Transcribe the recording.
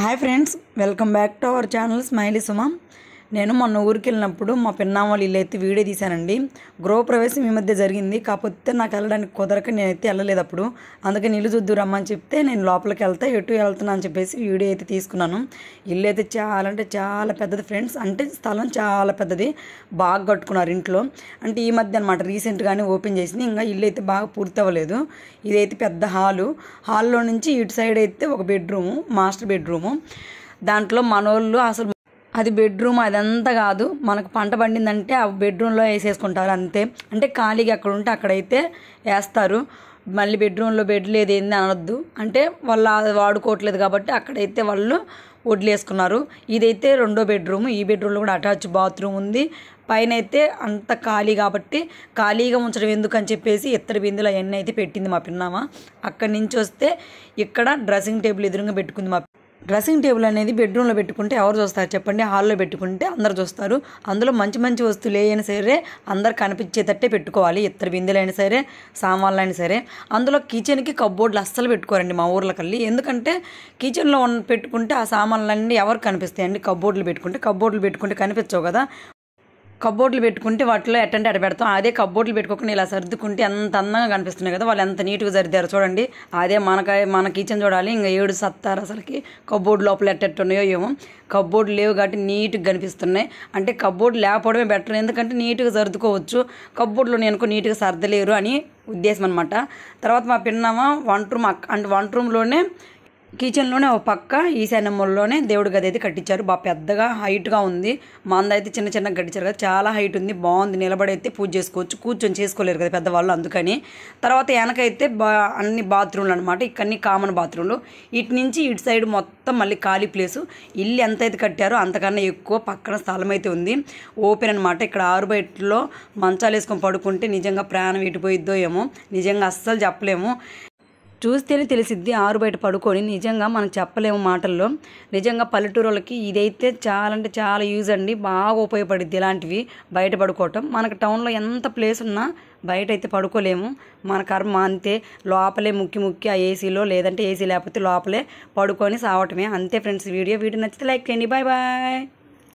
hi friends welcome back to our channel smiley Suma నేను మొన్న ఊరికి వెళ్ళినప్పుడు మా పిన్నామ వాళ్ళు ఇల్లు అయితే వీడియో తీశానండి గృహప్రవేశం ఈ మధ్య జరిగింది కాకపోతే నాకు వెళ్ళడానికి కుదరక నేనైతే వెళ్ళలేదు అప్పుడు అందుకని ఇల్లు చూద్దు రమ్మని చెప్తే నేను లోపలికి వెళ్తా ఎటు వెళ్తున్నా అని చెప్పేసి వీడియో అయితే తీసుకున్నాను ఇల్లు అయితే చాలా అంటే చాలా పెద్దది ఫ్రెండ్స్ అంటే స్థలం చాలా పెద్దది బాగా కట్టుకున్నారు ఇంట్లో అంటే ఈ మధ్య అనమాట రీసెంట్గానే ఓపెన్ చేసింది ఇంకా ఇల్లు అయితే బాగా పూర్తి అవ్వలేదు ఇదైతే పెద్ద హాలు హాల్లో నుంచి ఇటు సైడ్ అయితే ఒక బెడ్రూము మాస్టర్ బెడ్రూము దాంట్లో మనోళ్ళు అసలు అది బెడ్రూమ్ అదంతా కాదు మనకు పంట పండిందంటే ఆ బెడ్రూమ్లో వేసేసుకుంటారు అంతే అంటే ఖాళీగా అక్కడ ఉంటే అక్కడైతే వేస్తారు మళ్ళీ బెడ్రూమ్లో బెడ్ లేదు ఏంది అనొద్దు అంటే వాళ్ళు వాడుకోవట్లేదు కాబట్టి అక్కడైతే వాళ్ళు వడ్లేసుకున్నారు ఇదైతే రెండో బెడ్రూమ్ ఈ బెడ్రూమ్లో కూడా అటాచ్ బాత్రూమ్ ఉంది పైన అయితే అంత ఖాళీ కాబట్టి ఖాళీగా ఉంచడం ఎందుకని చెప్పేసి ఇత్తడి బిందులు అవన్నీ అయితే పెట్టింది మా పిన్నామా అక్కడి నుంచి వస్తే ఇక్కడ డ్రెస్సింగ్ టేబుల్ ఎదురుగా పెట్టుకుంది మా డ్రెస్సింగ్ టేబుల్ అనేది బెడ్రూమ్లో పెట్టుకుంటే ఎవరు చూస్తారు చెప్పండి హాల్లో పెట్టుకుంటే అందరు చూస్తారు అందులో మంచి మంచి వస్తువులు అయినా సరే అందరు కనిపించేటట్టే పెట్టుకోవాలి ఇత్తడి బిందెలైనా సరే సామాన్లైనా సరే అందులో కిచెన్కి కబ్బోర్డులు అస్సలు పెట్టుకోరండి మా ఊర్లో కల్లి ఎందుకంటే కిచెన్లో పెట్టుకుంటే ఆ సామాన్లన్నీ ఎవరు కనిపిస్తాయండి కబ్బోర్డులు పెట్టుకుంటే కబ్బోర్డులు పెట్టుకుంటే కనిపించవు కదా కబోర్డులు పెట్టుకుంటే వాటిలో ఎట్టంటే అడ పెడతాం అదే కబోర్డులు పెట్టుకోకుండా ఇలా సర్దుకుంటే ఎంత అందంగా కనిపిస్తున్నాయి కదా వాళ్ళు ఎంత నీట్గా సర్దారు చూడండి అదే మనకి మన కిచెన్ చూడాలి ఇంకా ఏడు సత్తారు అసలుకి కబోర్డు లోపల ఎట్టెట్టున్నాయో ఏమో కబోర్డు లేవు కాబట్టి నీట్గా కనిపిస్తున్నాయి అంటే కబోర్డు లేకపోవడమే బెటర్ ఎందుకంటే నీట్గా సర్దుకోవచ్చు కబోర్డులో నేను నీట్గా సర్దలేరు అని ఉద్దేశం అనమాట తర్వాత మా పిన్నమ్మ వంట రూమ్ అంటే వంట రూమ్లోనే కిచెన్లోనే ఒక పక్క ఈశాన్య మూలలోనే దేవుడి గది అయితే కట్టించారు బాగా పెద్దగా హైట్గా ఉంది మందైతే చిన్న చిన్న కట్టించారు కదా చాలా హైట్ ఉంది బాగుంది నిలబడి అయితే పూజ చేసుకోవచ్చు కూర్చొని చేసుకోలేరు కదా పెద్దవాళ్ళు అందుకని తర్వాత వెనకైతే బా అన్ని బాత్రూమ్లు అనమాట ఇక్కడ కామన్ బాత్రూమ్లు ఇటు నుంచి ఇటు సైడ్ మొత్తం మళ్ళీ ఖాళీ ప్లేసు ఇల్లు ఎంత అయితే కట్టారో అంతకన్నా ఎక్కువ పక్కన స్థలం అయితే ఉంది ఓపెన్ అనమాట ఇక్కడ ఆరు బయటలో మంచాలు వేసుకొని పడుకుంటే నిజంగా ప్రాణం ఇటుపోయిద్దో ఏమో నిజంగా అస్సలు చెప్పలేము చూస్తేనే తెలిసిద్ది ఆరు బయట పడుకొని నిజంగా మనం చెప్పలేము మాటల్లో నిజంగా పల్లెటూరులకి ఇదైతే చాలా అంటే చాలా యూజ్ అండి బాగా ఉపయోగపడుద్ది ఇలాంటివి బయట పడుకోవటం మనకు టౌన్లో ఎంత ప్లేస్ ఉన్నా బయట అయితే పడుకోలేము మన కర్మ అంతే లోపలే ముక్కి ముక్కి ఆ ఏసీలో లేదంటే ఏసీ లేకపోతే లోపలే పడుకొని సావటమే అంతే ఫ్రెండ్స్ వీడియో వీడియో నచ్చితే లైక్ చేయండి బాయ్ బాయ్